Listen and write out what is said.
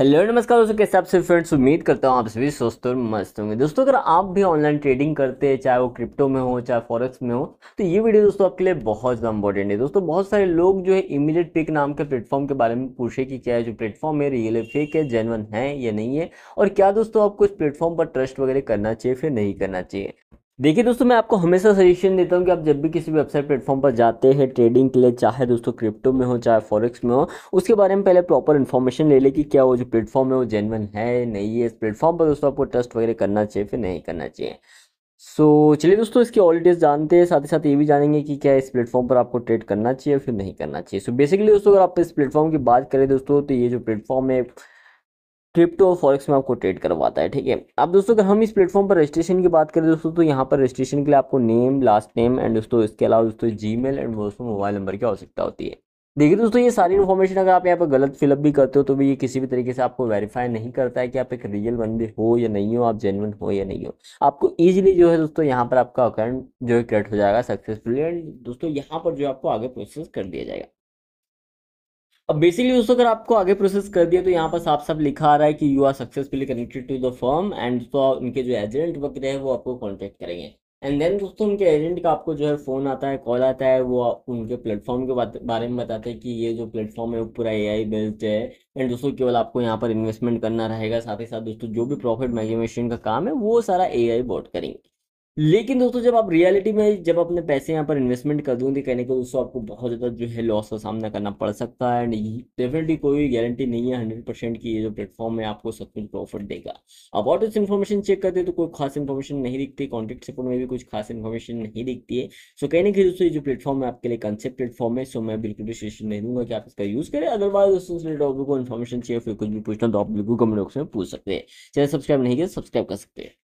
hello नमस्कार दोस्तों कैसे आप सभी फ्रेंड्स उम्मीद करता हूँ आप सभी स्वस्थ और मस्त होंगे दोस्तों अगर आप भी ऑनलाइन ट्रेडिंग करते हैं चाहे वो क्रिप्टो में हो चाहे फॉरेक्स में हो तो ये वीडियो दोस्तों आपके लिए बहुत ज़्यादा इंपॉर्टेंट है दोस्तों बहुत सारे लोग जो है इमीडिएट पिक नाम के प्लेटफॉर्म के बारे में पूछे कि क्या है जो प्लेटफॉर्म है रियल है फेक है जेनवन है या नहीं है और क्या दोस्तों आपको इस प्लेटफॉर्म पर ट्रस्ट वगैरह करना चाहिए फिर नहीं करना चाहिए देखिए दोस्तों मैं आपको हमेशा सजेशन देता हूँ कि आप जब भी किसी वेबसाइट प्लेटफॉर्म पर जाते हैं ट्रेडिंग के लिए चाहे दोस्तों क्रिप्टो में हो चाहे फॉरेक्स में हो उसके बारे में पहले प्रॉपर इन्फॉर्मेशन ले लें कि क्या वो जो प्लेटफॉर्म है वो जेनवन है नहीं है इस प्लेटफॉर्म पर दोस्तों आपको ट्रस्ट वगैरह करना चाहिए फिर नहीं करना चाहिए सो so, चलिए दोस्तों इसकी ऑल डिटेल्स जानते हैं साथ ही साथ ये भी जानेंगे कि क्या इस प्लेटफॉर्म पर आपको ट्रेड करना चाहिए फिर नहीं करना चाहिए सो so, बेसिकली दोस्तों अगर आप इस प्लेटफॉर्म की बात करें दोस्तों तो ये जो प्लेटफॉर्म है क्रिप्टो और फॉरेक्स में आपको ट्रेड करवाता है ठीक है अब दोस्तों अगर हम इस प्लेटफॉर्म पर रजिस्ट्रेशन की बात करें दोस्तों तो यहाँ पर रजिस्ट्रेशन के लिए आपको नेम लास्ट नेम एंड दोस्तों इसके अलावा दोस्तों जी मेल एंड दोस्तों मोबाइल नंबर की आवश्यकता होती है देखिए दोस्तों ये सारी इन्फॉर्मेशन अगर आप यहाँ पर गलत फिलअप भी करते हो तो भी ये किसी भी तरीके से आपको वेरीफाई नहीं करता है कि आप एक रियल बंदे हो या नहीं हो आप जेनवन हो या नहीं हो आपको इजीली जो है दोस्तों यहाँ पर आपका अकाउंट जो है क्रिएट हो जाएगा सक्सेसफुली एंड दोस्तों यहाँ पर जो आपको आगे प्रोसेस कर दिया जाएगा अब बेसिकली दोस्तों अगर आपको आगे प्रोसेस कर दिया तो यहाँ पर साफ साफ लिखा आ रहा है कि you are successfully connected to the firm and तो उनके जो एजेंट वगैरह है वो आपको कॉन्टेक्ट करेंगे एंड देन दोस्तों उनके एजेंट का आपको जो है फ़ोन आता है कॉल आता है वो उनके प्लेटफॉर्म के बारे में बताते हैं कि ये जो प्लेटफॉर्म है वो पूरा ए आई बेस्ड है एंड दोस्तों केवल आपको यहाँ पर इन्वेस्टमेंट करना रहेगा साथ ही साथ दोस्तों जो भी प्रॉफिट मैगमेशन का काम है वो सारा ए आई बॉट करेंगे लेकिन दोस्तों जब आप रियलिटी में जब अपने पैसे यहाँ पर इन्वेस्टमेंट कर दूंगी तो कहने को दोस्तों आपको बहुत ज़्यादा जो है लॉस का सामना करना पड़ सकता है एंड डेफिनेटली कोई गारंटी नहीं है हंड्रेड परसेंट की ये जो प्लेटफॉर्म है आपको सब कुछ प्रॉफिट देगा अबाउट इस इन्फॉर्मेशन चेक करते तो कोई खास इन्फॉर्मेशन नहीं दिखती कॉन्टेक्ट सपोर्ट में भी कुछ खास इन्फॉर्मेशन नहीं दिखती है सो कहने की दोस्तों ये जो प्लेटफॉर्म है आपके लिए कंसेप्ट प्लेटफॉर्म है सो मैं बिल्कुल भी सजेशन नहीं दूंगा कि आप इसका यूज़ करें अदरवाइज दोस्तों को इन्फॉर्मेशन चाहिए फिर कुछ भी पूछना तो आप बिल्कुल कमेंट बॉक्स में पूछ सकते हैं चैनल सब्सक्राइब नहीं किया तो सब्सक्राइब कर सकते हैं